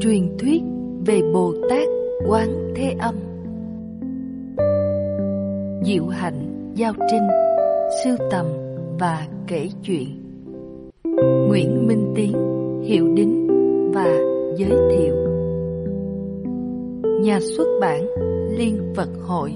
Truyền thuyết về Bồ Tát Quán Thế Âm Diệu Hạnh Giao Trinh Sưu tầm và kể chuyện Nguyễn Minh Tiến Hiệu Đính và Giới Thiệu Nhà xuất bản Liên Phật Hội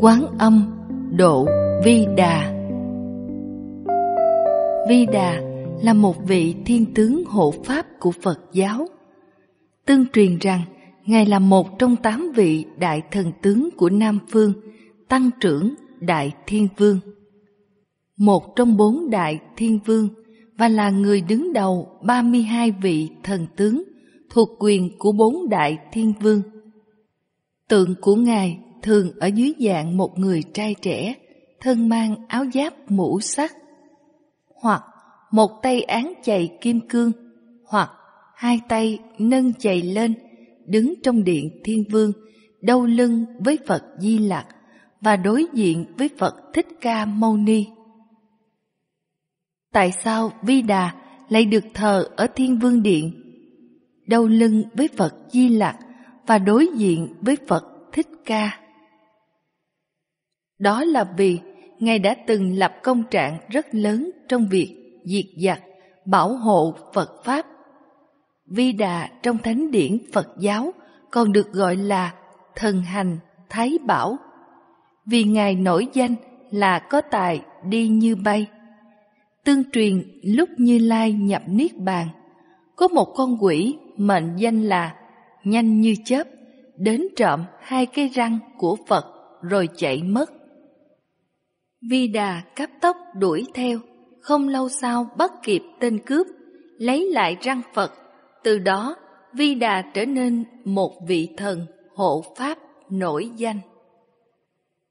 quán âm độ vi đà vi đà là một vị thiên tướng hộ pháp của phật giáo tương truyền rằng ngài là một trong tám vị đại thần tướng của nam phương tăng trưởng đại thiên vương một trong bốn đại thiên vương và là người đứng đầu 32 vị thần tướng thuộc quyền của bốn đại thiên vương. Tượng của Ngài thường ở dưới dạng một người trai trẻ, thân mang áo giáp mũ sắt, hoặc một tay án chày kim cương, hoặc hai tay nâng chày lên, đứng trong điện thiên vương, đau lưng với Phật Di lạc và đối diện với Phật Thích Ca Mâu Ni. Tại sao Vi Đà lại được thờ ở Thiên Vương Điện? đau lưng với Phật Di lạc và đối diện với Phật Thích Ca. Đó là vì Ngài đã từng lập công trạng rất lớn trong việc diệt giặc, bảo hộ Phật Pháp. Vi Đà trong Thánh điển Phật giáo còn được gọi là Thần Hành Thái Bảo. Vì Ngài nổi danh là có tài đi như bay. Tương truyền lúc Như Lai nhập Niết Bàn, có một con quỷ mệnh danh là Nhanh Như Chớp đến trộm hai cái răng của Phật rồi chạy mất. Vi đà cắp tóc đuổi theo, không lâu sau bắt kịp tên cướp, lấy lại răng Phật. Từ đó, Vi đà trở nên một vị thần hộ pháp nổi danh.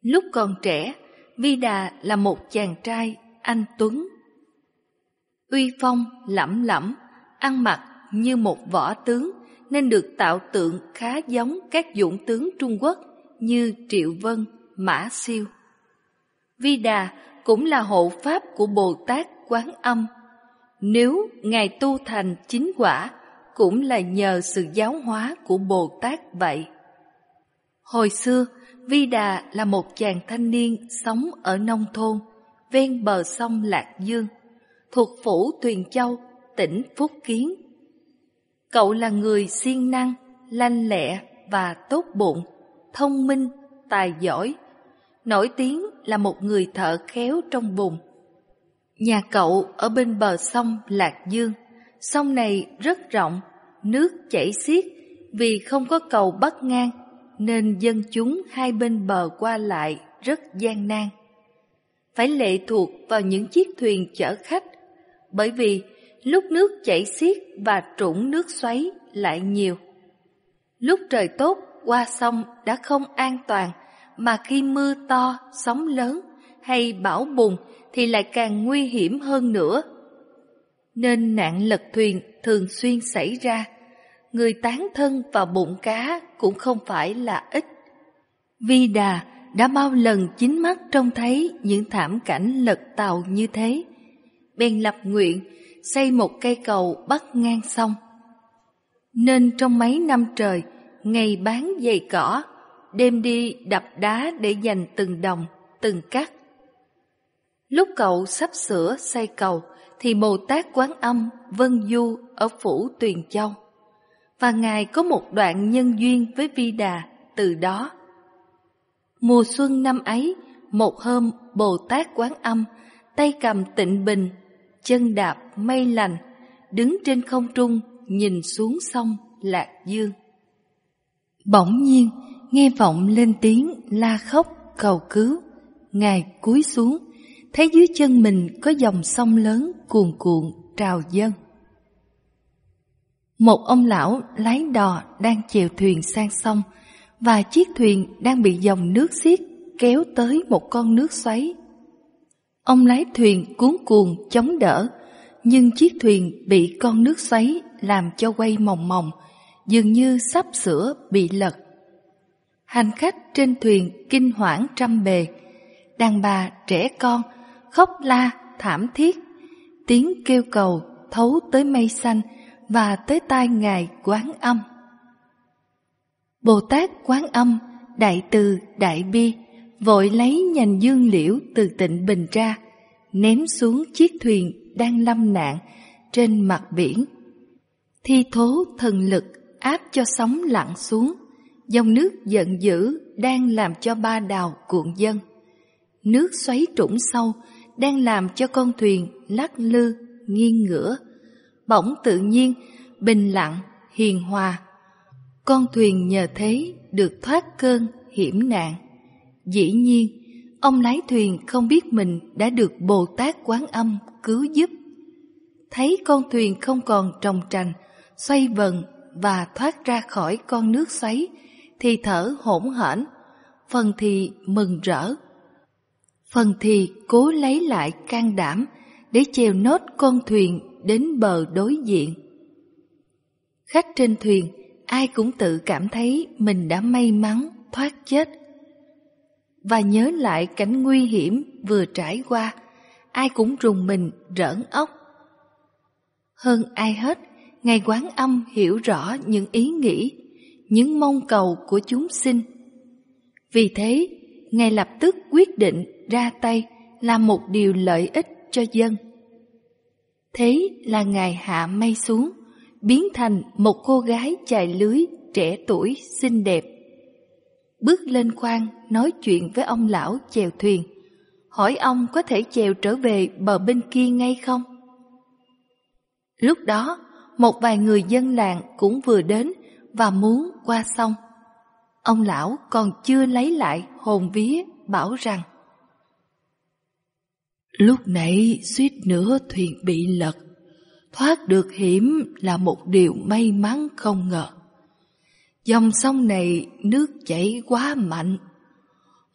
Lúc còn trẻ, Vi đà là một chàng trai anh tuấn. Uy phong lẫm lẫm, ăn mặc như một võ tướng nên được tạo tượng khá giống các dũng tướng Trung Quốc như Triệu Vân, Mã Siêu. Vi Đà cũng là hộ pháp của Bồ Tát Quán Âm. Nếu Ngài tu thành chính quả, cũng là nhờ sự giáo hóa của Bồ Tát vậy. Hồi xưa, Vi Đà là một chàng thanh niên sống ở nông thôn, ven bờ sông Lạc Dương, thuộc phủ thuyền Châu, tỉnh Phúc Kiến. Cậu là người siêng năng, lanh lẹ và tốt bụng, thông minh, tài giỏi, nổi tiếng là một người thợ khéo trong vùng. Nhà cậu ở bên bờ sông Lạc Dương, sông này rất rộng, nước chảy xiết vì không có cầu bắc ngang nên dân chúng hai bên bờ qua lại rất gian nan. Phải lệ thuộc vào những chiếc thuyền chở khách bởi vì lúc nước chảy xiết và trũng nước xoáy lại nhiều. Lúc trời tốt qua sông đã không an toàn mà khi mưa to, sóng lớn hay bão bùng thì lại càng nguy hiểm hơn nữa. Nên nạn lật thuyền thường xuyên xảy ra, người tán thân vào bụng cá cũng không phải là ít. Vi Đà đã bao lần chính mắt trông thấy những thảm cảnh lật tàu như thế, bèn lập nguyện xây một cây cầu bắc ngang sông. Nên trong mấy năm trời, ngày bán giày cỏ, đem đi đập đá để giành từng đồng, từng cắt. Lúc cậu sắp sửa xây cầu thì Bồ Tát Quán Âm Vân Du ở phủ Tuyền Châu và Ngài có một đoạn nhân duyên với Vi Đà từ đó. Mùa xuân năm ấy, một hôm Bồ Tát Quán Âm tay cầm tịnh bình, chân đạp mây lành, đứng trên không trung nhìn xuống sông Lạc Dương. Bỗng nhiên, nghe vọng lên tiếng la khóc cầu cứu. Ngài cúi xuống, thấy dưới chân mình có dòng sông lớn cuồn cuộn trào dâng. Một ông lão lái đò đang chèo thuyền sang sông và chiếc thuyền đang bị dòng nước xiết kéo tới một con nước xoáy. Ông lái thuyền cuốn cuồng chống đỡ, nhưng chiếc thuyền bị con nước xoáy làm cho quay mòng mòng, dường như sắp sửa bị lật. Hành khách trên thuyền kinh hoảng trăm bề, đàn bà, trẻ con, khóc la, thảm thiết. Tiếng kêu cầu thấu tới mây xanh và tới tai Ngài Quán Âm. Bồ Tát Quán Âm, Đại Từ, Đại Bi, vội lấy nhành dương liễu từ tịnh bình ra, ném xuống chiếc thuyền đang lâm nạn trên mặt biển. Thi thố thần lực áp cho sóng lặng xuống. Dòng nước giận dữ đang làm cho ba đào cuộn dân. Nước xoáy trũng sâu đang làm cho con thuyền lắc lư, nghiêng ngửa. Bỗng tự nhiên, bình lặng, hiền hòa. Con thuyền nhờ thế được thoát cơn hiểm nạn. Dĩ nhiên, ông lái thuyền không biết mình đã được Bồ Tát Quán Âm cứu giúp. Thấy con thuyền không còn trồng trành, xoay vần và thoát ra khỏi con nước xoáy, thì thở hỗn hển, phần thì mừng rỡ. Phần thì cố lấy lại can đảm để chèo nốt con thuyền đến bờ đối diện. Khách trên thuyền, ai cũng tự cảm thấy mình đã may mắn thoát chết. Và nhớ lại cảnh nguy hiểm vừa trải qua, ai cũng rùng mình rỡn ốc. Hơn ai hết, Ngài Quán Âm hiểu rõ những ý nghĩ những mong cầu của chúng sinh. Vì thế, Ngài lập tức quyết định ra tay làm một điều lợi ích cho dân. Thế là Ngài hạ mây xuống, biến thành một cô gái chài lưới trẻ tuổi xinh đẹp. Bước lên khoang nói chuyện với ông lão chèo thuyền, hỏi ông có thể chèo trở về bờ bên kia ngay không? Lúc đó, một vài người dân làng cũng vừa đến và muốn qua sông. Ông lão còn chưa lấy lại hồn vía bảo rằng Lúc nãy suýt nữa thuyền bị lật, thoát được hiểm là một điều may mắn không ngờ. Dòng sông này nước chảy quá mạnh.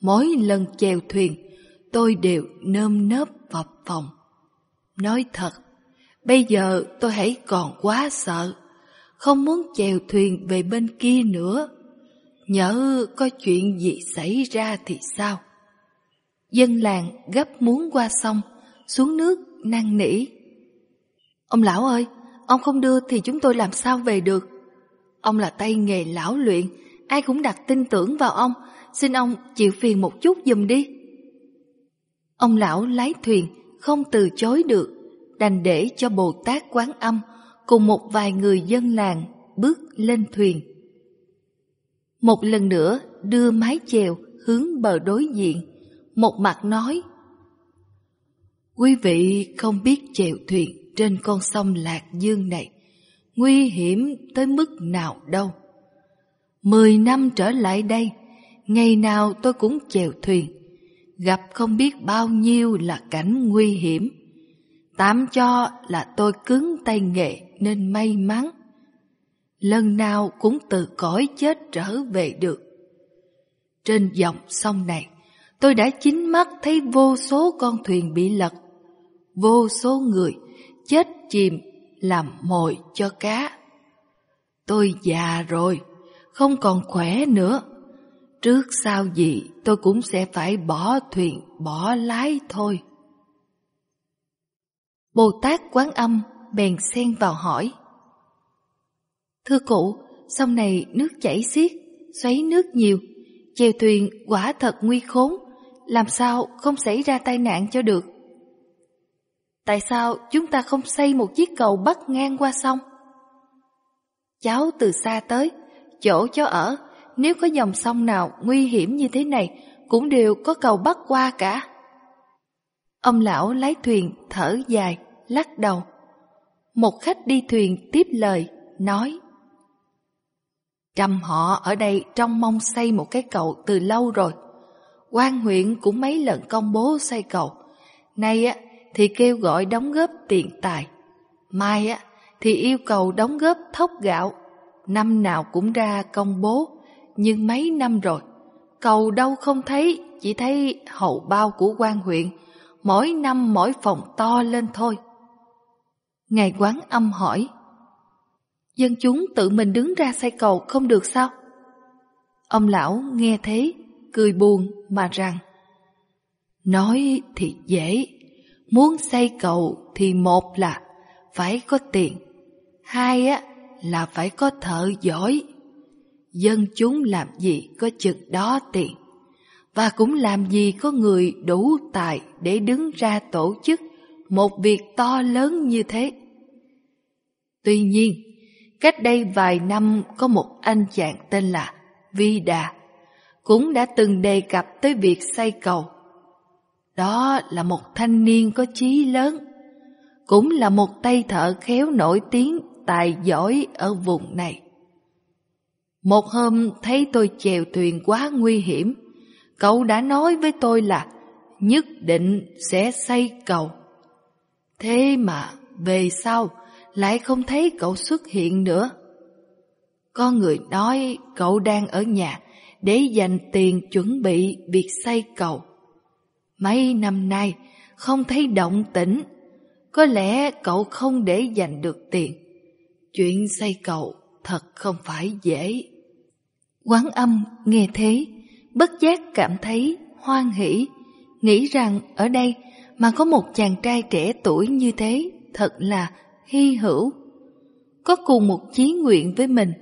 Mỗi lần chèo thuyền, tôi đều nơm nớp vập phòng. Nói thật, bây giờ tôi hãy còn quá sợ không muốn chèo thuyền về bên kia nữa. Nhớ có chuyện gì xảy ra thì sao? Dân làng gấp muốn qua sông, xuống nước năn nỉ. Ông lão ơi, ông không đưa thì chúng tôi làm sao về được? Ông là tay nghề lão luyện, ai cũng đặt tin tưởng vào ông, xin ông chịu phiền một chút giùm đi. Ông lão lái thuyền không từ chối được, đành để cho Bồ Tát Quán Âm cùng một vài người dân làng bước lên thuyền. Một lần nữa đưa mái chèo hướng bờ đối diện, một mặt nói Quý vị không biết chèo thuyền trên con sông Lạc Dương này, nguy hiểm tới mức nào đâu. Mười năm trở lại đây, ngày nào tôi cũng chèo thuyền, gặp không biết bao nhiêu là cảnh nguy hiểm. Tám cho là tôi cứng tay nghệ nên may mắn. Lần nào cũng từ cõi chết trở về được. Trên dòng sông này, tôi đã chính mắt thấy vô số con thuyền bị lật, vô số người chết chìm làm mồi cho cá. Tôi già rồi, không còn khỏe nữa. Trước sau gì tôi cũng sẽ phải bỏ thuyền, bỏ lái thôi. Bồ Tát Quán Âm bèn xen vào hỏi. Thưa cụ, sông này nước chảy xiết, xoáy nước nhiều, chèo thuyền quả thật nguy khốn, làm sao không xảy ra tai nạn cho được? Tại sao chúng ta không xây một chiếc cầu bắc ngang qua sông? Cháu từ xa tới, chỗ cháu ở, nếu có dòng sông nào nguy hiểm như thế này cũng đều có cầu bắc qua cả. Ông lão lái thuyền thở dài, lắc đầu, một khách đi thuyền tiếp lời, nói Trăm họ ở đây trong mong xây một cái cầu từ lâu rồi. quan huyện cũng mấy lần công bố xây cầu. Nay á thì kêu gọi đóng góp tiền tài. Mai á thì yêu cầu đóng góp thóc gạo. Năm nào cũng ra công bố, nhưng mấy năm rồi. Cầu đâu không thấy, chỉ thấy hậu bao của quan huyện. Mỗi năm mỗi phòng to lên thôi. Ngài quán âm hỏi Dân chúng tự mình đứng ra xây cầu không được sao? Ông lão nghe thế Cười buồn mà rằng Nói thì dễ Muốn xây cầu thì một là Phải có tiền Hai á là phải có thợ giỏi Dân chúng làm gì có chừng đó tiền Và cũng làm gì có người đủ tài để đứng ra tổ chức một việc to lớn như thế Tuy nhiên, cách đây vài năm có một anh chàng tên là Vi Đà cũng đã từng đề cập tới việc xây cầu. Đó là một thanh niên có chí lớn, cũng là một tay thợ khéo nổi tiếng tài giỏi ở vùng này. Một hôm thấy tôi chèo thuyền quá nguy hiểm, cậu đã nói với tôi là nhất định sẽ xây cầu. Thế mà về sau, lại không thấy cậu xuất hiện nữa. Có người nói cậu đang ở nhà để dành tiền chuẩn bị việc xây cầu. Mấy năm nay không thấy động tĩnh, có lẽ cậu không để dành được tiền. Chuyện xây cầu thật không phải dễ. Quán âm nghe thế, bất giác cảm thấy hoan hỷ, nghĩ rằng ở đây mà có một chàng trai trẻ tuổi như thế thật là hy hữu có cùng một chí nguyện với mình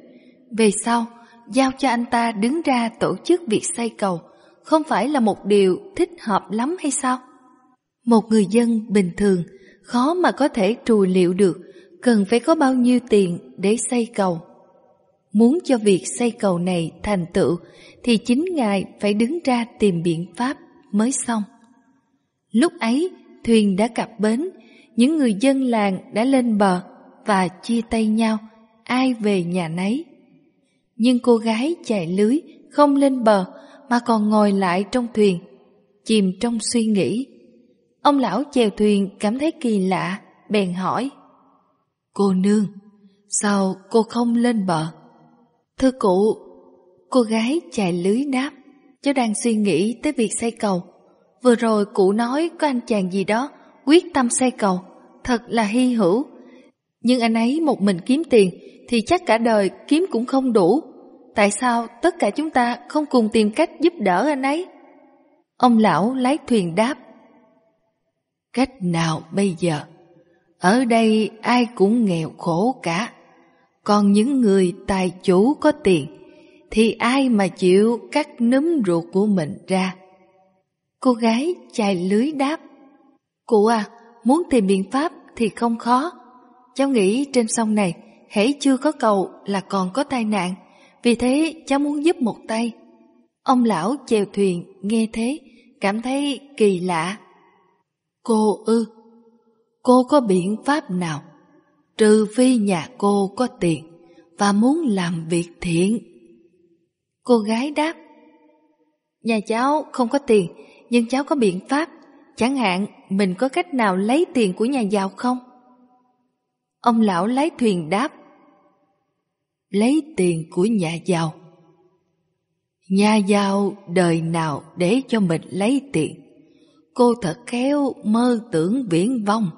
về sau giao cho anh ta đứng ra tổ chức việc xây cầu không phải là một điều thích hợp lắm hay sao một người dân bình thường khó mà có thể trù liệu được cần phải có bao nhiêu tiền để xây cầu muốn cho việc xây cầu này thành tựu thì chính ngài phải đứng ra tìm biện pháp mới xong lúc ấy thuyền đã cập bến những người dân làng đã lên bờ và chia tay nhau, ai về nhà nấy. Nhưng cô gái chạy lưới không lên bờ mà còn ngồi lại trong thuyền, chìm trong suy nghĩ. Ông lão chèo thuyền cảm thấy kỳ lạ, bèn hỏi. Cô nương, sao cô không lên bờ? Thưa cụ, cô gái chạy lưới đáp, cháu đang suy nghĩ tới việc xây cầu. Vừa rồi cụ nói có anh chàng gì đó quyết tâm xây cầu, thật là hy hữu. Nhưng anh ấy một mình kiếm tiền thì chắc cả đời kiếm cũng không đủ. Tại sao tất cả chúng ta không cùng tìm cách giúp đỡ anh ấy? Ông lão lái thuyền đáp. Cách nào bây giờ? Ở đây ai cũng nghèo khổ cả. Còn những người tài chủ có tiền thì ai mà chịu cắt núm ruột của mình ra? Cô gái chài lưới đáp. Cụ à, muốn tìm biện pháp thì không khó. Cháu nghĩ trên sông này, hãy chưa có cầu là còn có tai nạn, vì thế cháu muốn giúp một tay. Ông lão chèo thuyền nghe thế, cảm thấy kỳ lạ. Cô ư, cô có biện pháp nào? Trừ phi nhà cô có tiền và muốn làm việc thiện. Cô gái đáp, nhà cháu không có tiền, nhưng cháu có biện pháp Chẳng hạn mình có cách nào lấy tiền của nhà giàu không? Ông lão lái thuyền đáp Lấy tiền của nhà giàu Nhà giàu đời nào để cho mình lấy tiền Cô thật khéo mơ tưởng viễn vong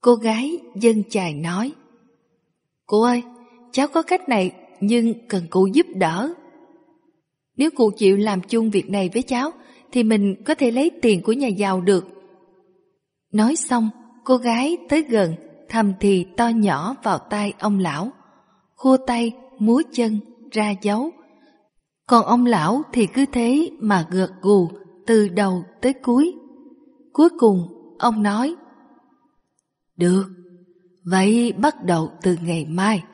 Cô gái dân chài nói Cô ơi, cháu có cách này nhưng cần cụ giúp đỡ Nếu cụ chịu làm chung việc này với cháu thì mình có thể lấy tiền của nhà giàu được. Nói xong, cô gái tới gần, thầm thì to nhỏ vào tay ông lão, khua tay, múa chân, ra dấu. Còn ông lão thì cứ thế mà gợt gù từ đầu tới cuối. Cuối cùng, ông nói Được, vậy bắt đầu từ ngày mai,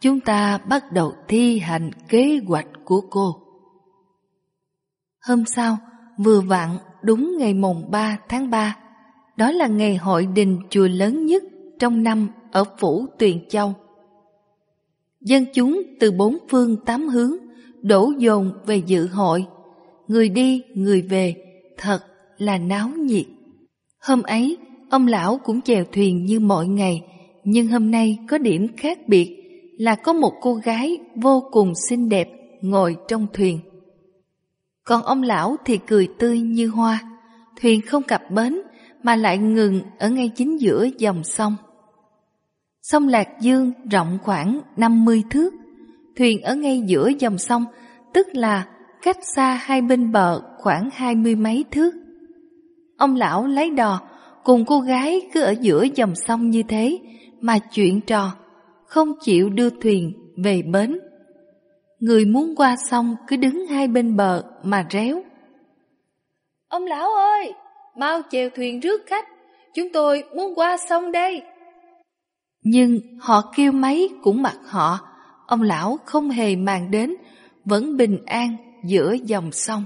chúng ta bắt đầu thi hành kế hoạch của cô. Hôm sau, vừa vặn đúng ngày mùng 3 tháng 3. Đó là ngày hội đình chùa lớn nhất trong năm ở Phủ Tuyền Châu. Dân chúng từ bốn phương tám hướng đổ dồn về dự hội. Người đi, người về, thật là náo nhiệt. Hôm ấy, ông lão cũng chèo thuyền như mọi ngày, nhưng hôm nay có điểm khác biệt là có một cô gái vô cùng xinh đẹp ngồi trong thuyền. Còn ông lão thì cười tươi như hoa Thuyền không cập bến Mà lại ngừng ở ngay chính giữa dòng sông Sông Lạc Dương rộng khoảng 50 thước Thuyền ở ngay giữa dòng sông Tức là cách xa hai bên bờ khoảng hai mươi mấy thước Ông lão lấy đò Cùng cô gái cứ ở giữa dòng sông như thế Mà chuyện trò Không chịu đưa thuyền về bến Người muốn qua sông cứ đứng hai bên bờ mà réo. Ông lão ơi, mau chèo thuyền rước khách, chúng tôi muốn qua sông đây. Nhưng họ kêu máy cũng mặc họ, ông lão không hề màng đến, vẫn bình an giữa dòng sông.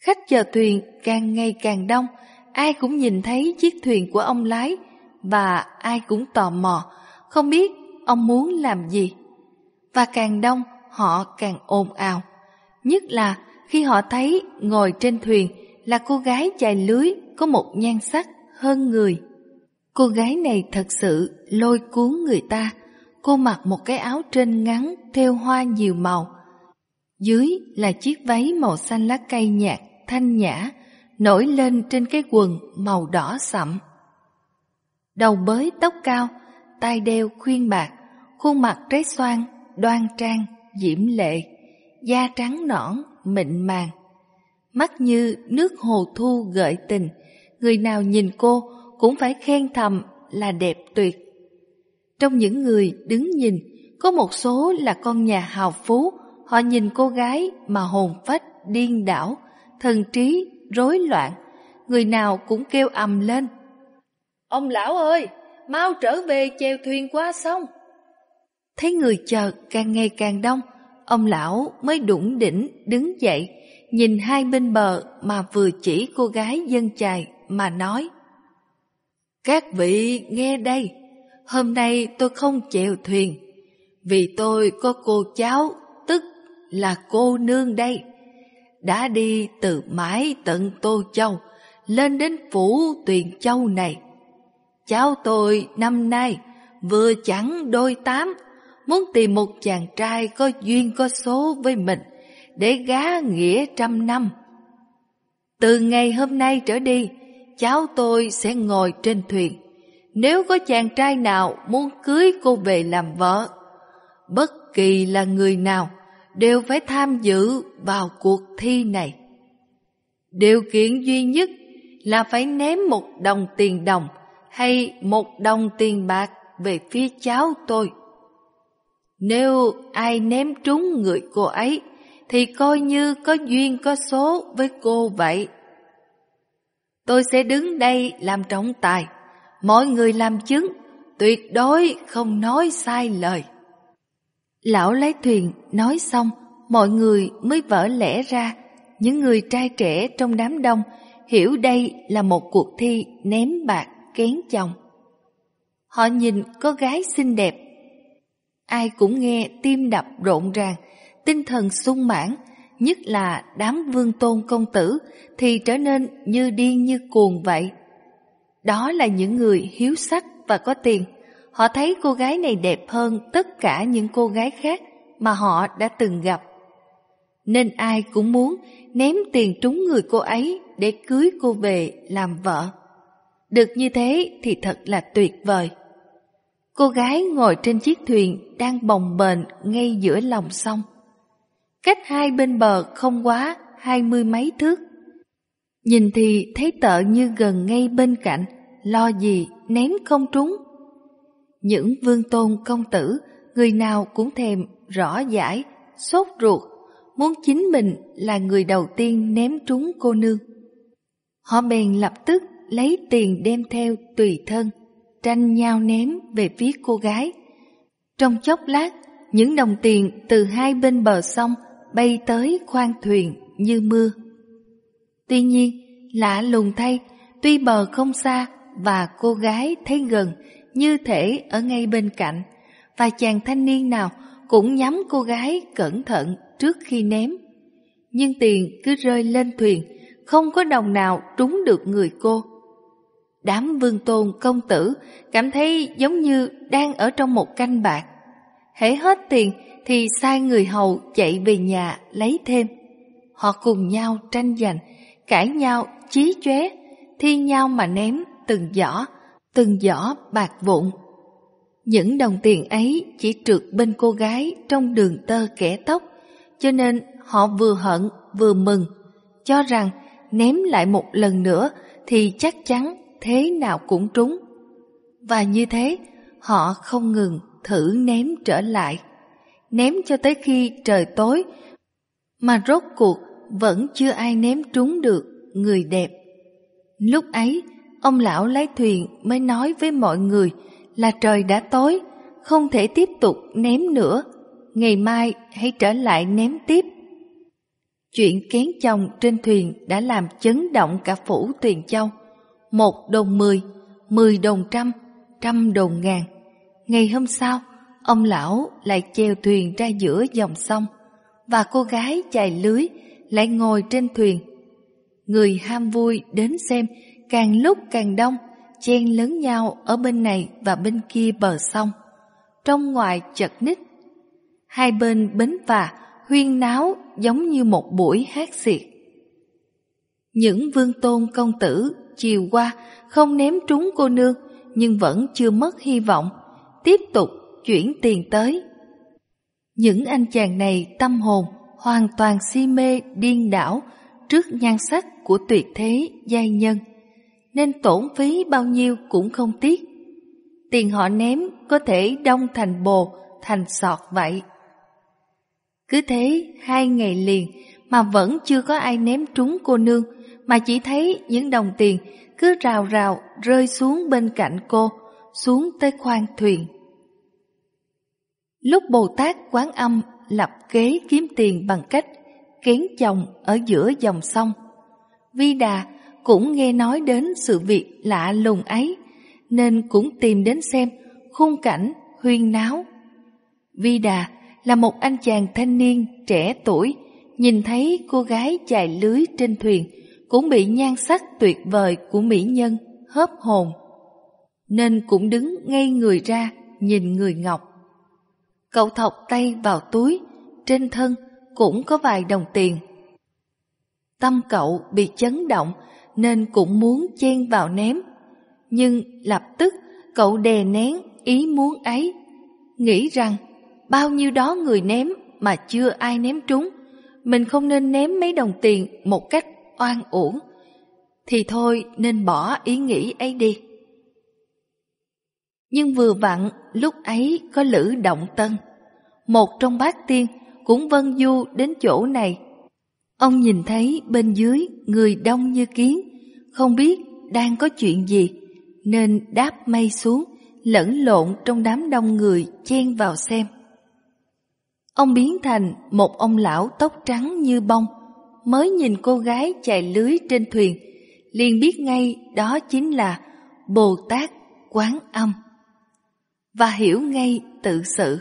Khách chờ thuyền càng ngày càng đông, ai cũng nhìn thấy chiếc thuyền của ông lái và ai cũng tò mò, không biết ông muốn làm gì. Và càng đông, họ càng ồn ào. Nhất là khi họ thấy ngồi trên thuyền là cô gái chài lưới có một nhan sắc hơn người. Cô gái này thật sự lôi cuốn người ta. Cô mặc một cái áo trên ngắn theo hoa nhiều màu. Dưới là chiếc váy màu xanh lá cây nhạt, thanh nhã, nổi lên trên cái quần màu đỏ sậm. Đầu bới tóc cao, tai đeo khuyên bạc, khuôn mặt trái xoan, đoan trang, diễm lệ, da trắng nõn, mịn màng. Mắt như nước hồ thu gợi tình, người nào nhìn cô cũng phải khen thầm là đẹp tuyệt. Trong những người đứng nhìn, có một số là con nhà hào phú, họ nhìn cô gái mà hồn phách điên đảo, thần trí rối loạn, người nào cũng kêu ầm lên. Ông lão ơi, mau trở về chèo thuyền qua sông. Thấy người chờ càng ngày càng đông, ông lão mới đủng đỉnh đứng dậy, nhìn hai bên bờ mà vừa chỉ cô gái dân chài mà nói. Các vị nghe đây, hôm nay tôi không chèo thuyền, vì tôi có cô cháu, tức là cô nương đây, đã đi từ mãi tận Tô Châu, lên đến phủ Tuyền Châu này. Cháu tôi năm nay vừa chẳng đôi tám muốn tìm một chàng trai có duyên có số với mình để gá nghĩa trăm năm. Từ ngày hôm nay trở đi, cháu tôi sẽ ngồi trên thuyền. Nếu có chàng trai nào muốn cưới cô về làm vợ, bất kỳ là người nào đều phải tham dự vào cuộc thi này. Điều kiện duy nhất là phải ném một đồng tiền đồng hay một đồng tiền bạc về phía cháu tôi. Nếu ai ném trúng người cô ấy thì coi như có duyên có số với cô vậy. Tôi sẽ đứng đây làm trọng tài, mọi người làm chứng, tuyệt đối không nói sai lời. Lão lái thuyền nói xong, mọi người mới vỡ lẽ ra, những người trai trẻ trong đám đông hiểu đây là một cuộc thi ném bạc kén chồng. Họ nhìn có gái xinh đẹp ai cũng nghe tim đập rộn ràng, tinh thần sung mãn, nhất là đám vương tôn công tử thì trở nên như điên như cuồng vậy. Đó là những người hiếu sắc và có tiền. Họ thấy cô gái này đẹp hơn tất cả những cô gái khác mà họ đã từng gặp. Nên ai cũng muốn ném tiền trúng người cô ấy để cưới cô về làm vợ. Được như thế thì thật là tuyệt vời. Cô gái ngồi trên chiếc thuyền đang bồng bềnh ngay giữa lòng sông. Cách hai bên bờ không quá hai mươi mấy thước. Nhìn thì thấy tợ như gần ngay bên cạnh, lo gì ném không trúng. Những vương tôn công tử, người nào cũng thèm, rõ giải, sốt ruột, muốn chính mình là người đầu tiên ném trúng cô nương. Họ bèn lập tức lấy tiền đem theo tùy thân, tranh nhau ném về phía cô gái. Trong chốc lát, những đồng tiền từ hai bên bờ sông bay tới khoang thuyền như mưa. Tuy nhiên, lạ lùng thay, tuy bờ không xa và cô gái thấy gần như thể ở ngay bên cạnh, và chàng thanh niên nào cũng nhắm cô gái cẩn thận trước khi ném. Nhưng tiền cứ rơi lên thuyền, không có đồng nào trúng được người cô. Đám vương tôn công tử cảm thấy giống như đang ở trong một canh bạc. Hễ hết tiền thì sai người hầu chạy về nhà lấy thêm. Họ cùng nhau tranh giành, cãi nhau chí chóe, thi nhau mà ném từng giỏ, từng giỏ bạc vụn. Những đồng tiền ấy chỉ trượt bên cô gái trong đường tơ kẻ tóc, cho nên họ vừa hận vừa mừng, cho rằng ném lại một lần nữa thì chắc chắn thế nào cũng trúng. Và như thế, họ không ngừng thử ném trở lại, ném cho tới khi trời tối, mà rốt cuộc vẫn chưa ai ném trúng được người đẹp. Lúc ấy, ông lão lái thuyền mới nói với mọi người là trời đã tối, không thể tiếp tục ném nữa, ngày mai hãy trở lại ném tiếp. Chuyện kén chồng trên thuyền đã làm chấn động cả phủ Tuyền Châu một đồng mười, mười đồng trăm, trăm đồng ngàn. Ngày hôm sau, ông lão lại chèo thuyền ra giữa dòng sông và cô gái chài lưới lại ngồi trên thuyền. Người ham vui đến xem càng lúc càng đông, chen lớn nhau ở bên này và bên kia bờ sông. Trong ngoài chật ních, hai bên bến phà huyên náo giống như một buổi hát xiệt. Những vương tôn công tử chiều qua không ném trúng cô nương nhưng vẫn chưa mất hy vọng tiếp tục chuyển tiền tới những anh chàng này tâm hồn hoàn toàn si mê điên đảo trước nhan sắc của tuyệt thế giai nhân nên tổn phí bao nhiêu cũng không tiếc tiền họ ném có thể đông thành bồ thành sọt vậy cứ thế hai ngày liền mà vẫn chưa có ai ném trúng cô nương mà chỉ thấy những đồng tiền cứ rào rào rơi xuống bên cạnh cô, xuống tới khoang thuyền. Lúc Bồ Tát Quán Âm lập kế kiếm tiền bằng cách kén chồng ở giữa dòng sông, Vi Đà cũng nghe nói đến sự việc lạ lùng ấy, nên cũng tìm đến xem khung cảnh huyên náo. Vi Đà là một anh chàng thanh niên trẻ tuổi, nhìn thấy cô gái chài lưới trên thuyền cũng bị nhan sắc tuyệt vời của mỹ nhân hớp hồn, nên cũng đứng ngay người ra nhìn người Ngọc. Cậu thọc tay vào túi, trên thân cũng có vài đồng tiền. Tâm cậu bị chấn động nên cũng muốn chen vào ném, nhưng lập tức cậu đè nén ý muốn ấy, nghĩ rằng bao nhiêu đó người ném mà chưa ai ném trúng, mình không nên ném mấy đồng tiền một cách oan uổng thì thôi nên bỏ ý nghĩ ấy đi nhưng vừa vặn lúc ấy có lữ động tân một trong bát tiên cũng vân du đến chỗ này ông nhìn thấy bên dưới người đông như kiến không biết đang có chuyện gì nên đáp mây xuống lẫn lộn trong đám đông người chen vào xem ông biến thành một ông lão tóc trắng như bông mới nhìn cô gái chạy lưới trên thuyền, liền biết ngay đó chính là Bồ Tát Quán Âm. Và hiểu ngay tự sự,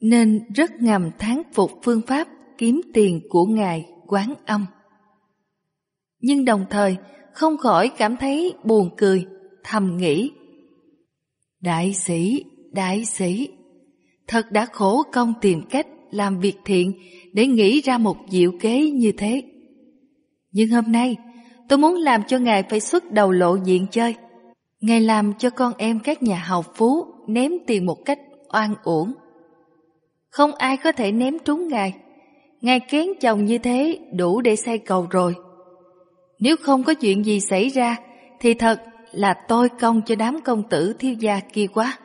nên rất ngầm tháng phục phương pháp kiếm tiền của Ngài Quán Âm. Nhưng đồng thời không khỏi cảm thấy buồn cười, thầm nghĩ. Đại sĩ, đại sĩ, thật đã khổ công tìm cách làm việc thiện để nghĩ ra một diệu kế như thế. Nhưng hôm nay, tôi muốn làm cho ngài phải xuất đầu lộ diện chơi. Ngài làm cho con em các nhà hào phú ném tiền một cách oan uổng. Không ai có thể ném trúng ngài. Ngài kén chồng như thế đủ để xây cầu rồi. Nếu không có chuyện gì xảy ra, thì thật là tôi công cho đám công tử thiếu gia kia quá.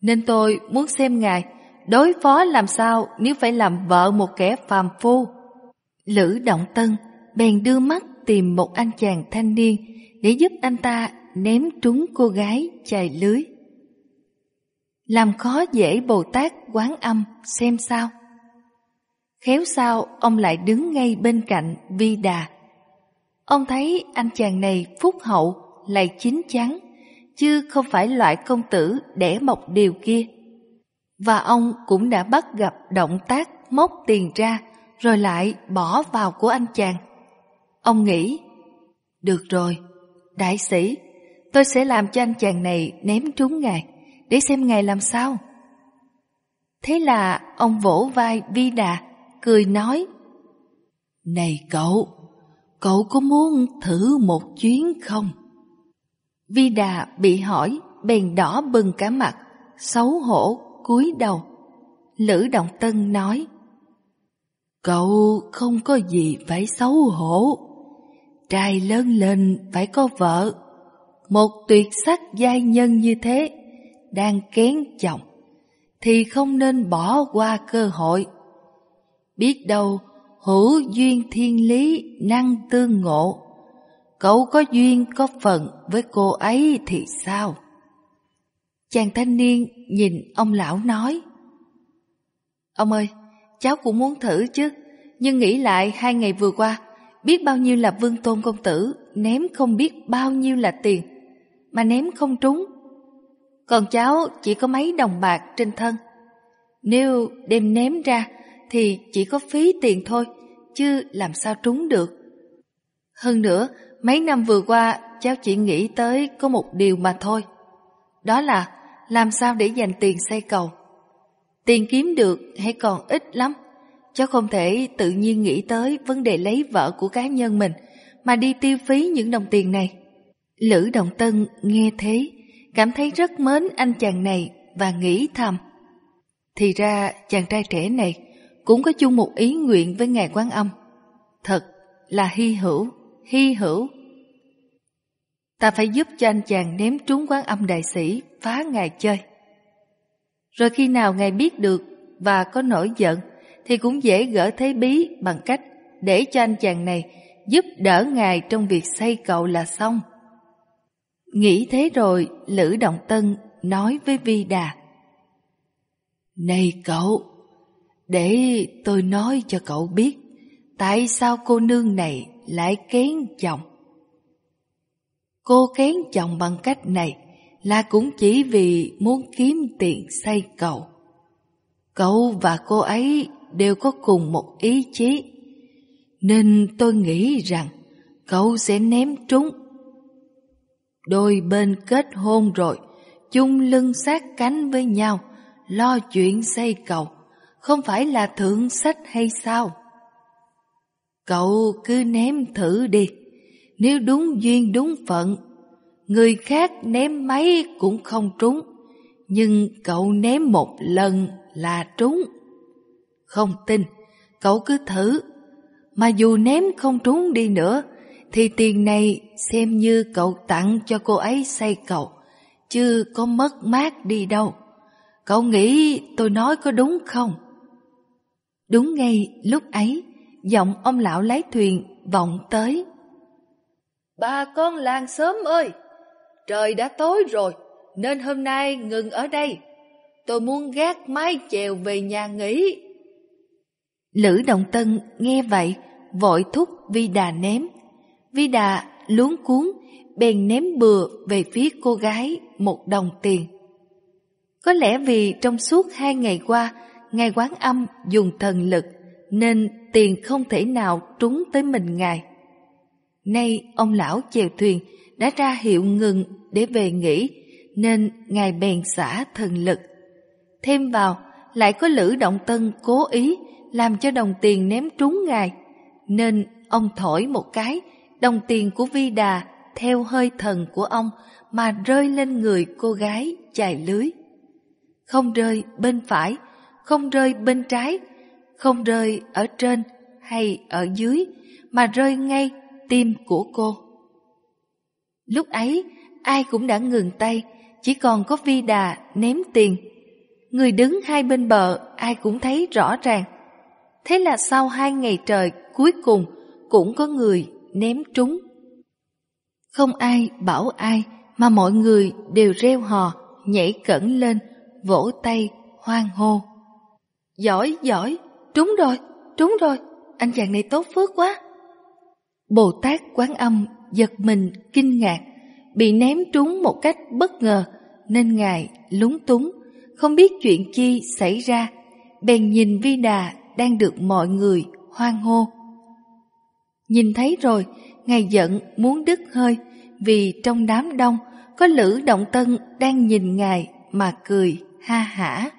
Nên tôi muốn xem ngài đối phó làm sao nếu phải làm vợ một kẻ phàm phu. Lữ Động Tân bèn đưa mắt tìm một anh chàng thanh niên để giúp anh ta ném trúng cô gái chài lưới. Làm khó dễ Bồ Tát quán âm xem sao. Khéo sao ông lại đứng ngay bên cạnh Vi Đà. Ông thấy anh chàng này phúc hậu, lại chín chắn, chứ không phải loại công tử đẻ mọc điều kia và ông cũng đã bắt gặp động tác móc tiền ra rồi lại bỏ vào của anh chàng. Ông nghĩ, được rồi, đại sĩ, tôi sẽ làm cho anh chàng này ném trúng ngài, để xem ngài làm sao. Thế là ông vỗ vai Vi Đà, cười nói, Này cậu, cậu có muốn thử một chuyến không? Vi Đà bị hỏi, bèn đỏ bừng cả mặt, xấu hổ cúi đầu. Lữ Động Tân nói, Cậu không có gì phải xấu hổ. Trai lớn lên phải có vợ. Một tuyệt sắc giai nhân như thế, đang kén chồng, thì không nên bỏ qua cơ hội. Biết đâu, hữu duyên thiên lý, năng tương ngộ. Cậu có duyên có phận với cô ấy thì sao? Chàng thanh niên nhìn ông lão nói Ông ơi, cháu cũng muốn thử chứ Nhưng nghĩ lại hai ngày vừa qua Biết bao nhiêu là vương tôn công tử Ném không biết bao nhiêu là tiền Mà ném không trúng Còn cháu chỉ có mấy đồng bạc trên thân Nếu đem ném ra Thì chỉ có phí tiền thôi Chứ làm sao trúng được Hơn nữa Mấy năm vừa qua Cháu chỉ nghĩ tới có một điều mà thôi Đó là làm sao để dành tiền xây cầu? Tiền kiếm được hay còn ít lắm, cháu không thể tự nhiên nghĩ tới vấn đề lấy vợ của cá nhân mình mà đi tiêu phí những đồng tiền này. Lữ Động Tân nghe thế, cảm thấy rất mến anh chàng này và nghĩ thầm. Thì ra chàng trai trẻ này cũng có chung một ý nguyện với Ngài Quán Âm. Thật là hy hữu, hy hữu. Ta phải giúp cho anh chàng ném trúng Quán Âm Đại Sĩ phá ngài chơi. Rồi khi nào ngài biết được và có nổi giận thì cũng dễ gỡ thế bí bằng cách để cho anh chàng này giúp đỡ ngài trong việc xây cậu là xong. Nghĩ thế rồi, Lữ Động Tân nói với Vi Đà. Này cậu, để tôi nói cho cậu biết tại sao cô nương này lại kén chồng. Cô kén chồng bằng cách này là cũng chỉ vì muốn kiếm tiền xây cầu. Cậu và cô ấy đều có cùng một ý chí, nên tôi nghĩ rằng cậu sẽ ném trúng. Đôi bên kết hôn rồi, chung lưng sát cánh với nhau, lo chuyện xây cầu, không phải là thượng sách hay sao? Cậu cứ ném thử đi, nếu đúng duyên đúng phận Người khác ném máy cũng không trúng, nhưng cậu ném một lần là trúng. Không tin, cậu cứ thử. Mà dù ném không trúng đi nữa, thì tiền này xem như cậu tặng cho cô ấy say cậu, chứ có mất mát đi đâu. Cậu nghĩ tôi nói có đúng không? Đúng ngay lúc ấy, giọng ông lão lái thuyền vọng tới. Bà con làng sớm ơi! trời đã tối rồi, nên hôm nay ngừng ở đây. Tôi muốn gác mái chèo về nhà nghỉ. Lữ Động Tân nghe vậy, vội thúc Vi Đà ném. Vi Đà luống cuốn, bèn ném bừa về phía cô gái một đồng tiền. Có lẽ vì trong suốt hai ngày qua, ngài quán âm dùng thần lực, nên tiền không thể nào trúng tới mình ngài. Nay ông lão chèo thuyền đã ra hiệu ngừng để về nghỉ, nên ngài bèn xả thần lực. Thêm vào, lại có Lữ Động Tân cố ý làm cho đồng tiền ném trúng ngài, nên ông thổi một cái, đồng tiền của Vi Đà theo hơi thần của ông mà rơi lên người cô gái chài lưới. Không rơi bên phải, không rơi bên trái, không rơi ở trên hay ở dưới, mà rơi ngay tim của cô. Lúc ấy, ai cũng đã ngừng tay, chỉ còn có vi đà ném tiền. Người đứng hai bên bờ ai cũng thấy rõ ràng. Thế là sau hai ngày trời cuối cùng cũng có người ném trúng. Không ai bảo ai mà mọi người đều reo hò, nhảy cẩn lên, vỗ tay, hoan hô. Giỏi, giỏi, trúng rồi, trúng rồi, anh chàng này tốt phước quá. Bồ Tát Quán Âm giật mình, kinh ngạc, bị ném trúng một cách bất ngờ, nên ngài lúng túng, không biết chuyện chi xảy ra, bèn nhìn vi đà đang được mọi người hoan hô. Nhìn thấy rồi, ngài giận muốn đứt hơi, vì trong đám đông có Lữ Động Tân đang nhìn ngài mà cười ha hả.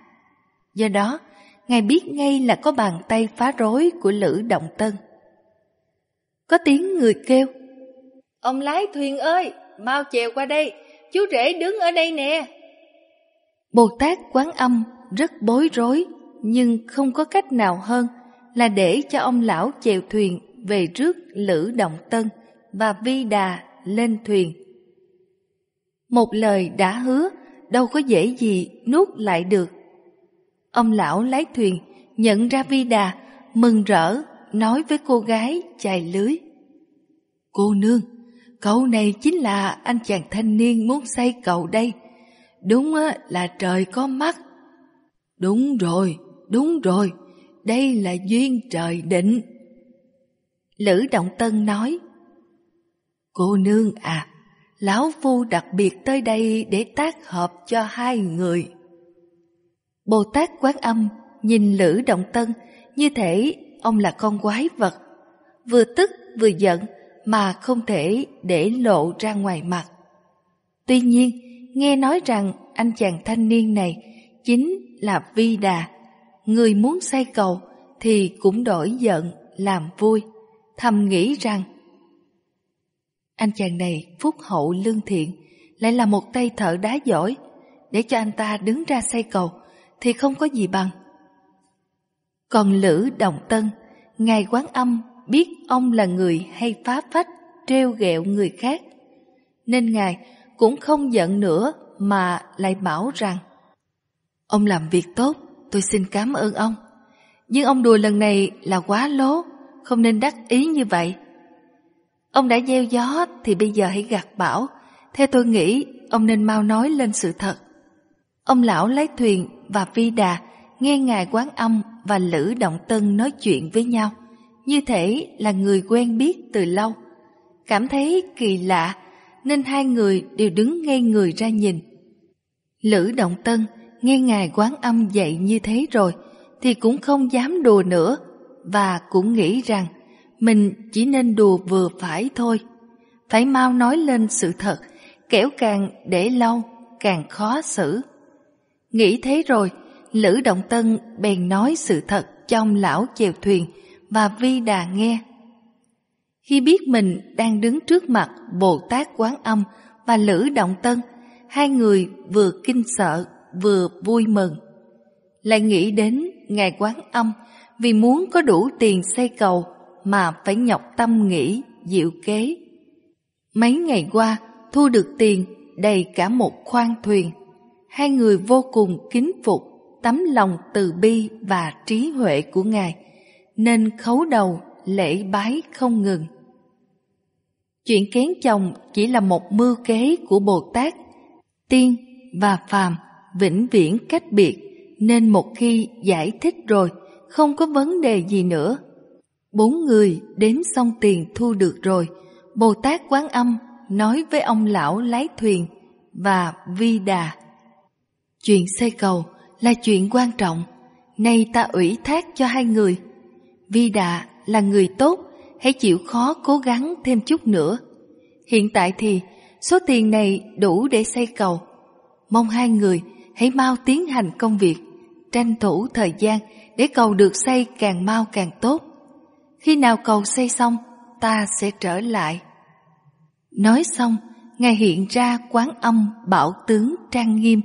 Do đó, ngài biết ngay là có bàn tay phá rối của Lữ Động Tân. Có tiếng người kêu, Ông lái thuyền ơi, mau chèo qua đây, chú rể đứng ở đây nè. Bồ Tát Quán Âm rất bối rối, nhưng không có cách nào hơn là để cho ông lão chèo thuyền về trước Lữ Động Tân và Vi Đà lên thuyền. Một lời đã hứa, đâu có dễ gì nuốt lại được. Ông lão lái thuyền nhận ra Vi Đà, mừng rỡ nói với cô gái chài lưới. Cô nương, cậu này chính là anh chàng thanh niên muốn xây cậu đây. Đúng là trời có mắt. Đúng rồi, đúng rồi, đây là duyên trời định. Lữ Động Tân nói, Cô nương à, Lão Phu đặc biệt tới đây để tác hợp cho hai người. Bồ Tát Quán Âm nhìn Lữ Động Tân như thể ông là con quái vật. Vừa tức vừa giận mà không thể để lộ ra ngoài mặt. Tuy nhiên, nghe nói rằng anh chàng thanh niên này chính là Vi Đà, người muốn say cầu thì cũng đổi giận làm vui, thầm nghĩ rằng anh chàng này phúc hậu lương thiện lại là một tay thợ đá giỏi, để cho anh ta đứng ra say cầu thì không có gì bằng. Còn Lữ Đồng Tân, ngài quán âm biết ông là người hay phá phách, treo ghẹo người khác. Nên Ngài cũng không giận nữa mà lại bảo rằng Ông làm việc tốt, tôi xin cảm ơn ông. Nhưng ông đùa lần này là quá lố, không nên đắc ý như vậy. Ông đã gieo gió thì bây giờ hãy gạt bão. Theo tôi nghĩ, ông nên mau nói lên sự thật. Ông lão lái thuyền và phi đà nghe ngài quán âm và lữ động tân nói chuyện với nhau như thể là người quen biết từ lâu. Cảm thấy kỳ lạ, nên hai người đều đứng ngay người ra nhìn. Lữ Động Tân nghe ngài quán âm dạy như thế rồi, thì cũng không dám đùa nữa, và cũng nghĩ rằng mình chỉ nên đùa vừa phải thôi. Phải mau nói lên sự thật, kẻo càng để lâu càng khó xử. Nghĩ thế rồi, Lữ Động Tân bèn nói sự thật trong lão chèo thuyền và Vi Đà nghe. Khi biết mình đang đứng trước mặt Bồ Tát Quán Âm và Lữ Động Tân, hai người vừa kinh sợ vừa vui mừng. Lại nghĩ đến Ngài Quán Âm vì muốn có đủ tiền xây cầu mà phải nhọc tâm nghĩ, diệu kế. Mấy ngày qua thu được tiền đầy cả một khoang thuyền. Hai người vô cùng kính phục tấm lòng từ bi và trí huệ của Ngài – nên khấu đầu lễ bái không ngừng. Chuyện kén chồng chỉ là một mưu kế của Bồ Tát, tiên và phàm vĩnh viễn cách biệt nên một khi giải thích rồi không có vấn đề gì nữa. Bốn người đếm xong tiền thu được rồi, Bồ Tát Quán Âm nói với ông lão lái thuyền và Vi Đà. Chuyện xây cầu là chuyện quan trọng, nay ta ủy thác cho hai người Vi Đà là người tốt, hãy chịu khó cố gắng thêm chút nữa. Hiện tại thì số tiền này đủ để xây cầu. Mong hai người hãy mau tiến hành công việc, tranh thủ thời gian để cầu được xây càng mau càng tốt. Khi nào cầu xây xong, ta sẽ trở lại. Nói xong, ngài hiện ra quán âm bảo tướng trang nghiêm,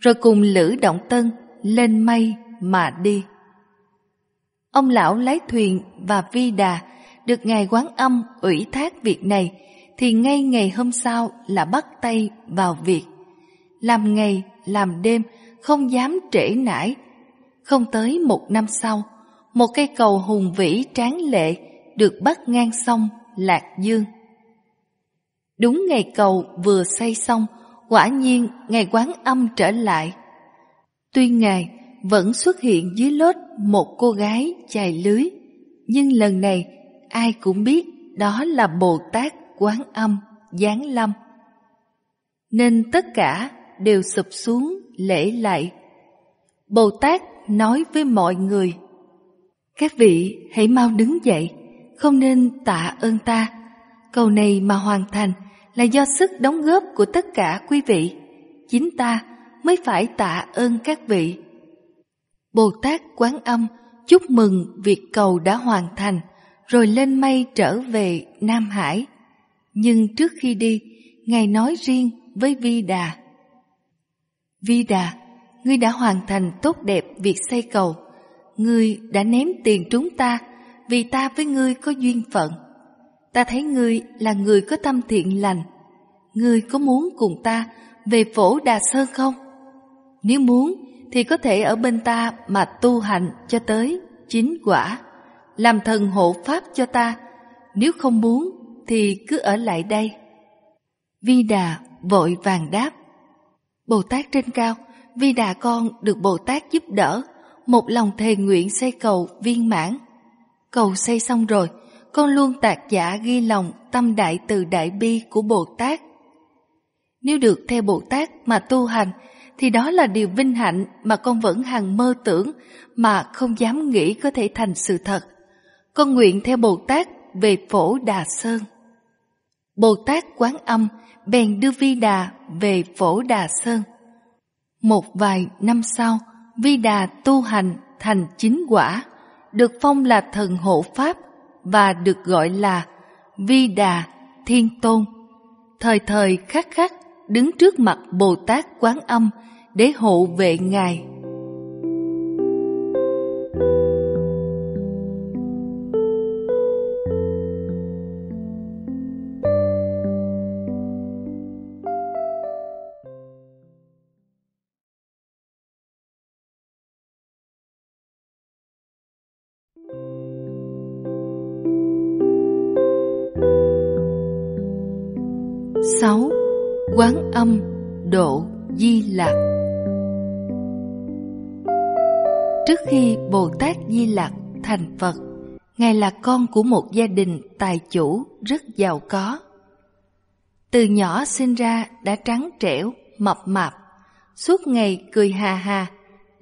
rồi cùng Lữ Động Tân lên mây mà đi. Ông lão lái thuyền và vi đà được ngài quán âm ủy thác việc này thì ngay ngày hôm sau là bắt tay vào việc. Làm ngày, làm đêm, không dám trễ nải. Không tới một năm sau, một cây cầu hùng vĩ tráng lệ được bắt ngang sông Lạc Dương. Đúng ngày cầu vừa xây xong, quả nhiên ngày quán âm trở lại. Tuy ngài vẫn xuất hiện dưới lốt một cô gái chài lưới. Nhưng lần này, ai cũng biết đó là Bồ Tát Quán Âm, Giáng Lâm. Nên tất cả đều sụp xuống lễ lại. Bồ Tát nói với mọi người, Các vị hãy mau đứng dậy, không nên tạ ơn ta. Cầu này mà hoàn thành là do sức đóng góp của tất cả quý vị. Chính ta mới phải tạ ơn các vị. Bồ Tát Quán Âm chúc mừng việc cầu đã hoàn thành, rồi lên mây trở về Nam Hải. Nhưng trước khi đi, Ngài nói riêng với Vi Đà. Vi Đà, ngươi đã hoàn thành tốt đẹp việc xây cầu. Ngươi đã ném tiền chúng ta vì ta với ngươi có duyên phận. Ta thấy ngươi là người có tâm thiện lành. Ngươi có muốn cùng ta về phổ Đà Sơn không? Nếu muốn thì có thể ở bên ta mà tu hành cho tới chín quả, làm thần hộ pháp cho ta, nếu không muốn thì cứ ở lại đây. Vi Đà vội vàng đáp, Bồ Tát trên cao, Vi Đà con được Bồ Tát giúp đỡ, một lòng thề nguyện xây cầu viên mãn. Cầu xây xong rồi, con luôn tạc giả ghi lòng tâm đại từ đại bi của Bồ Tát. Nếu được theo Bồ Tát mà tu hành thì đó là điều vinh hạnh mà con vẫn hằng mơ tưởng mà không dám nghĩ có thể thành sự thật. Con nguyện theo Bồ Tát về phổ Đà Sơn. Bồ Tát Quán Âm bèn đưa Vi Đà về phổ Đà Sơn. Một vài năm sau, Vi Đà tu hành thành chính quả, được phong là thần hộ Pháp và được gọi là Vi Đà Thiên Tôn. Thời thời khắc khắc, đứng trước mặt Bồ Tát Quán Âm để hộ vệ Ngài. Lạt Trước khi Bồ Tát Di lạc thành Phật, Ngài là con của một gia đình tài chủ rất giàu có. Từ nhỏ sinh ra đã trắng trẻo, mập mạp, suốt ngày cười hà hà,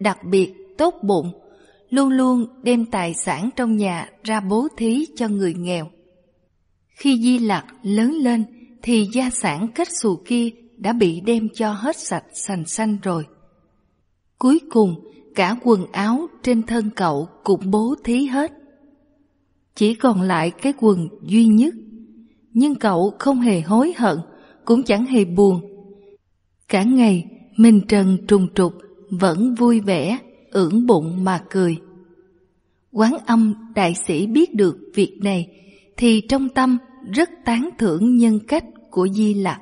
đặc biệt tốt bụng, luôn luôn đem tài sản trong nhà ra bố thí cho người nghèo. Khi Di lạc lớn lên thì gia sản kết xù kia đã bị đem cho hết sạch sành xanh rồi. Cuối cùng, cả quần áo trên thân cậu cũng bố thí hết. Chỉ còn lại cái quần duy nhất, nhưng cậu không hề hối hận, cũng chẳng hề buồn. Cả ngày, mình trần trùng trục, vẫn vui vẻ, ưỡn bụng mà cười. Quán âm đại sĩ biết được việc này, thì trong tâm rất tán thưởng nhân cách của Di Lặc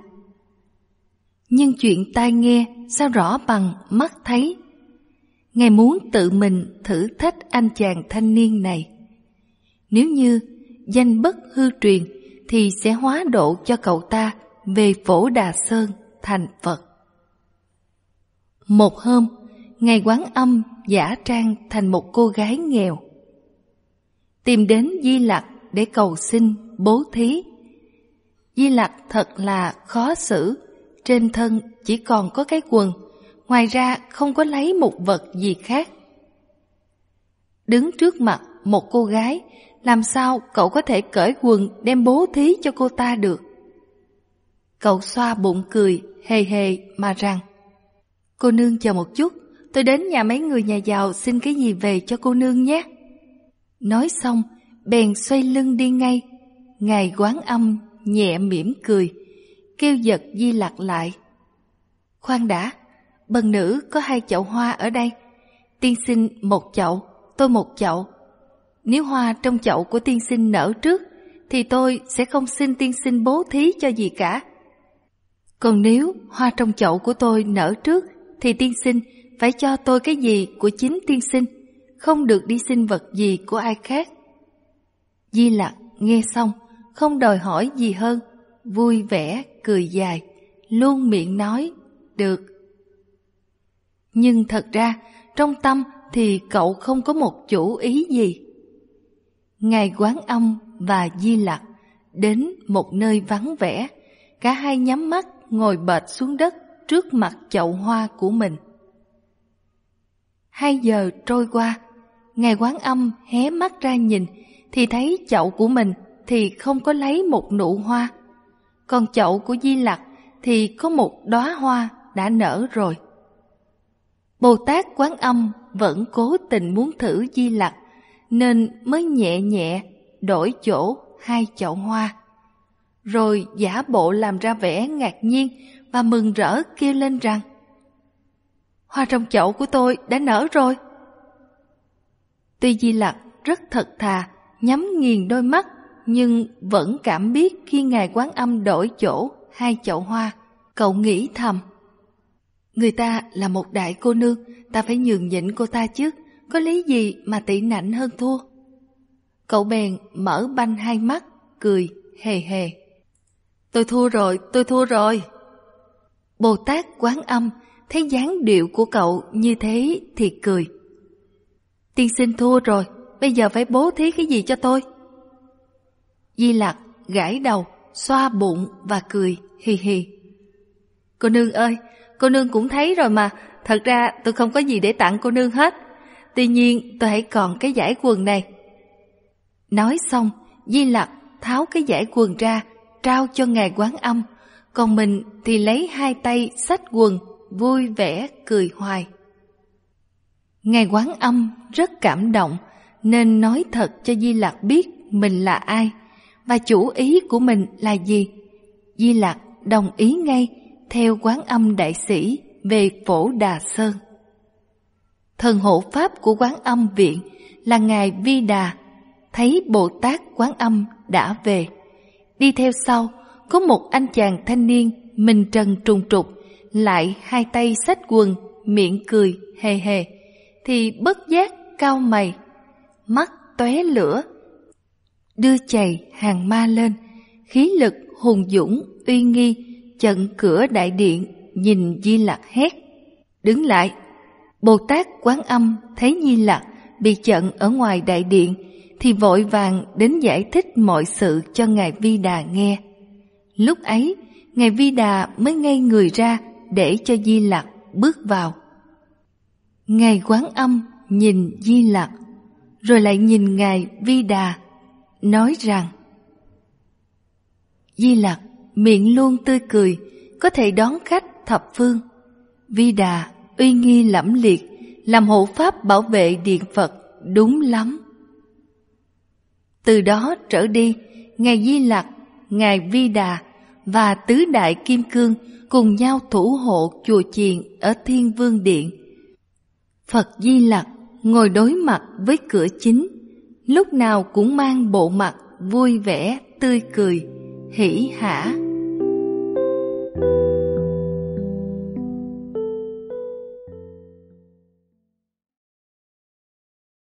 nhưng chuyện tai nghe sao rõ bằng mắt thấy. Ngài muốn tự mình thử thách anh chàng thanh niên này. Nếu như danh bất hư truyền thì sẽ hóa độ cho cậu ta về phổ Đà Sơn thành Phật. Một hôm, Ngài quán âm giả trang thành một cô gái nghèo. Tìm đến Di Lặc để cầu xin bố thí. Di Lặc thật là khó xử trên thân chỉ còn có cái quần, ngoài ra không có lấy một vật gì khác. Đứng trước mặt một cô gái, làm sao cậu có thể cởi quần đem bố thí cho cô ta được? Cậu xoa bụng cười, hề hề mà rằng Cô nương chờ một chút, tôi đến nhà mấy người nhà giàu xin cái gì về cho cô nương nhé. Nói xong, bèn xoay lưng đi ngay. Ngài quán âm nhẹ mỉm cười, kêu giật Di Lặc lại. Khoan đã, bần nữ có hai chậu hoa ở đây. Tiên sinh một chậu, tôi một chậu. Nếu hoa trong chậu của tiên sinh nở trước, thì tôi sẽ không xin tiên sinh bố thí cho gì cả. Còn nếu hoa trong chậu của tôi nở trước, thì tiên sinh phải cho tôi cái gì của chính tiên sinh, không được đi xin vật gì của ai khác. Di Lặc nghe xong, không đòi hỏi gì hơn, vui vẻ, cười dài, luôn miệng nói, được. Nhưng thật ra, trong tâm thì cậu không có một chủ ý gì. Ngài Quán Âm và Di Lặc đến một nơi vắng vẻ, cả hai nhắm mắt ngồi bệt xuống đất trước mặt chậu hoa của mình. Hai giờ trôi qua, Ngài Quán Âm hé mắt ra nhìn thì thấy chậu của mình thì không có lấy một nụ hoa còn chậu của Di Lặc thì có một đóa hoa đã nở rồi. Bồ Tát Quán Âm vẫn cố tình muốn thử Di Lặc nên mới nhẹ nhẹ đổi chỗ hai chậu hoa. Rồi giả bộ làm ra vẻ ngạc nhiên và mừng rỡ kêu lên rằng Hoa trong chậu của tôi đã nở rồi. Tuy Di Lặc rất thật thà, nhắm nghiền đôi mắt nhưng vẫn cảm biết khi Ngài Quán Âm đổi chỗ hai chậu hoa. Cậu nghĩ thầm. Người ta là một đại cô nương, ta phải nhường nhịn cô ta chứ, có lý gì mà tị nạnh hơn thua. Cậu bèn mở banh hai mắt, cười, hề hề. Tôi thua rồi, tôi thua rồi. Bồ Tát Quán Âm thấy dáng điệu của cậu như thế thì cười. Tiên sinh thua rồi, bây giờ phải bố thí cái gì cho tôi? Di Lặc gãi đầu, xoa bụng và cười hi hi. Cô nương ơi, cô nương cũng thấy rồi mà, thật ra tôi không có gì để tặng cô nương hết. Tuy nhiên tôi hãy còn cái giải quần này. Nói xong, Di Lặc tháo cái giải quần ra, trao cho ngài quán âm, còn mình thì lấy hai tay xách quần, vui vẻ cười hoài. Ngài quán âm rất cảm động nên nói thật cho Di Lặc biết mình là ai và chủ ý của mình là gì. Di Lặc đồng ý ngay theo quán âm đại sĩ về Phổ Đà Sơn. Thần hộ pháp của quán âm viện là Ngài Vi Đà, thấy Bồ Tát quán âm đã về. Đi theo sau, có một anh chàng thanh niên mình trần trùng trục, lại hai tay xách quần, miệng cười hề hề, thì bất giác cao mày, mắt tóe lửa, đưa chày hàng ma lên, khí lực hùng dũng, uy nghi, chận cửa đại điện, nhìn Di Lặc hét. Đứng lại, Bồ Tát Quán Âm thấy Di Lặc bị chận ở ngoài đại điện, thì vội vàng đến giải thích mọi sự cho Ngài Vi Đà nghe. Lúc ấy, Ngài Vi Đà mới ngay người ra để cho Di Lặc bước vào. Ngài Quán Âm nhìn Di Lặc, rồi lại nhìn Ngài Vi Đà, nói rằng Di Lặc miệng luôn tươi cười, có thể đón khách thập phương. Vi Đà uy nghi lẫm liệt, làm hộ pháp bảo vệ điện Phật đúng lắm. Từ đó trở đi, Ngài Di Lặc, Ngài Vi Đà và Tứ Đại Kim Cương cùng nhau thủ hộ chùa chiền ở Thiên Vương Điện. Phật Di Lặc ngồi đối mặt với cửa chính, lúc nào cũng mang bộ mặt vui vẻ, tươi cười, hỉ hả.